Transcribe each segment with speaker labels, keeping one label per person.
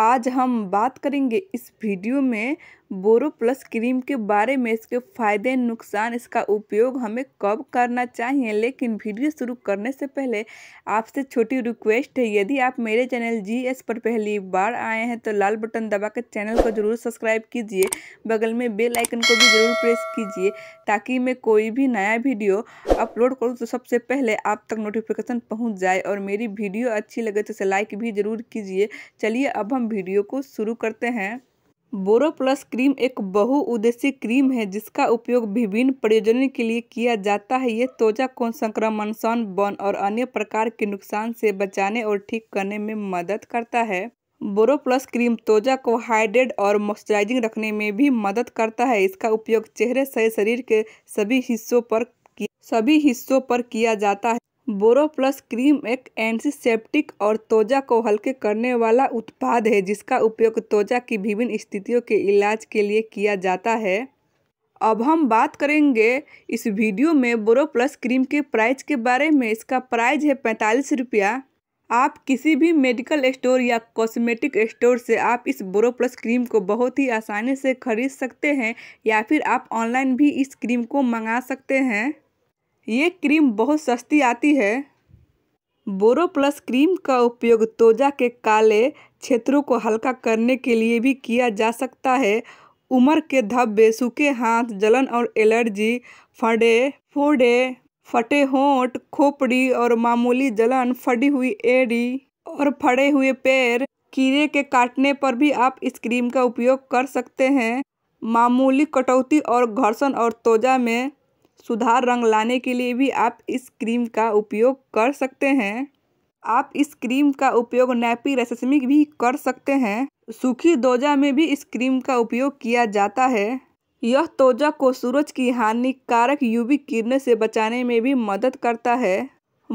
Speaker 1: आज हम बात करेंगे इस वीडियो में बोरो प्लस क्रीम के बारे में इसके फ़ायदे नुकसान इसका उपयोग हमें कब करना चाहिए लेकिन वीडियो शुरू करने से पहले आपसे छोटी रिक्वेस्ट है यदि आप मेरे चैनल जी एस पर पहली बार आए हैं तो लाल बटन दबा कर चैनल को ज़रूर सब्सक्राइब कीजिए बगल में बेल आइकन को भी ज़रूर प्रेस कीजिए ताकि मैं कोई भी नया वीडियो अपलोड करूँ तो सबसे पहले आप तक नोटिफिकेशन पहुँच जाए और मेरी वीडियो अच्छी लगे तो उसे लाइक भी ज़रूर कीजिए चलिए अब हम वीडियो को शुरू करते हैं बोरोप्लस क्रीम एक बहुउद्देशीय क्रीम है जिसका उपयोग विभिन्न प्रयोजन के लिए किया जाता है ये त्वचा को संक्रमण बन और अन्य प्रकार के नुकसान से बचाने और ठीक करने में मदद करता है बोरोप्लस क्रीम त्वचा को हाइड्रेट और मॉइस्चराइजिंग रखने में भी मदद करता है इसका उपयोग चेहरे सहित शरीर के सभी हिस्सों पर सभी हिस्सों पर किया जाता है बोरो प्लस क्रीम एक एंटीसेप्टिक और त्वचा को हल्के करने वाला उत्पाद है जिसका उपयोग त्वचा की विभिन्न स्थितियों के इलाज के लिए किया जाता है अब हम बात करेंगे इस वीडियो में बोरो प्लस क्रीम के प्राइस के बारे में इसका प्राइस है पैंतालीस रुपया आप किसी भी मेडिकल स्टोर या कॉस्मेटिक स्टोर से आप इस बोरो प्लस क्रीम को बहुत ही आसानी से खरीद सकते हैं या फिर आप ऑनलाइन भी इस क्रीम को मंगा सकते हैं ये क्रीम बहुत सस्ती आती है बोरो प्लस क्रीम का उपयोग त्वचा के काले क्षेत्रों को हल्का करने के लिए भी किया जा सकता है उम्र के धब्बे सूखे हाथ जलन और एलर्जी फड़े फोड़े फटे होंठ खोपड़ी और मामूली जलन फटी हुई एड़ी और फड़े हुए पैर कीड़े के काटने पर भी आप इस क्रीम का उपयोग कर सकते हैं मामूली कटौती और घर्षण और त्वचा में सुधार रंग लाने के लिए भी आप इस क्रीम का उपयोग कर सकते हैं आप इस क्रीम का उपयोग नैपी रेसमिक भी कर सकते हैं सूखी दोजा में भी इस क्रीम का उपयोग किया जाता है यह तोजा को सूरज की हानिकारक यूवी किरणें से बचाने में भी मदद करता है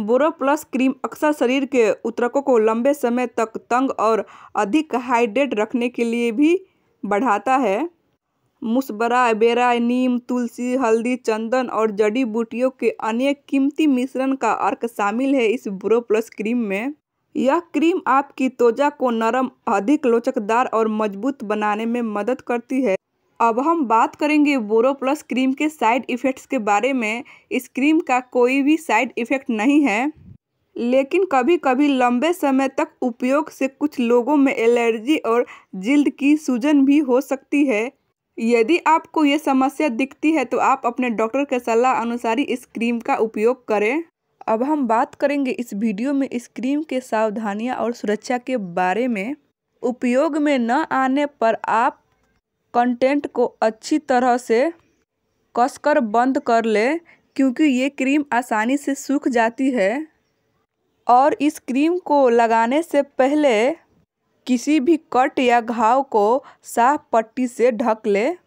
Speaker 1: बोरो प्लस क्रीम अक्सर शरीर के उतरकों को लंबे समय तक तंग और अधिक हाइड्रेट रखने के लिए भी बढ़ाता है मुसबरा बेरा नीम तुलसी हल्दी चंदन और जड़ी बूटियों के अन्य कीमती मिश्रण का अर्क शामिल है इस ब्रो प्लस क्रीम में यह क्रीम आपकी त्वचा को नरम अधिक लोचकदार और मजबूत बनाने में मदद करती है अब हम बात करेंगे बोरो प्लस क्रीम के साइड इफ़ेक्ट्स के बारे में इस क्रीम का कोई भी साइड इफ़ेक्ट नहीं है लेकिन कभी कभी लंबे समय तक उपयोग से कुछ लोगों में एलर्जी और जिल्द की सूजन भी हो सकती है यदि आपको ये समस्या दिखती है तो आप अपने डॉक्टर के सलाह अनुसार इस क्रीम का उपयोग करें अब हम बात करेंगे इस वीडियो में इस क्रीम के सावधानियां और सुरक्षा के बारे में उपयोग में न आने पर आप कंटेंट को अच्छी तरह से कसकर बंद कर लें क्योंकि ये क्रीम आसानी से सूख जाती है और इस क्रीम को लगाने से पहले किसी भी कट या घाव को साफ पट्टी से ढक लें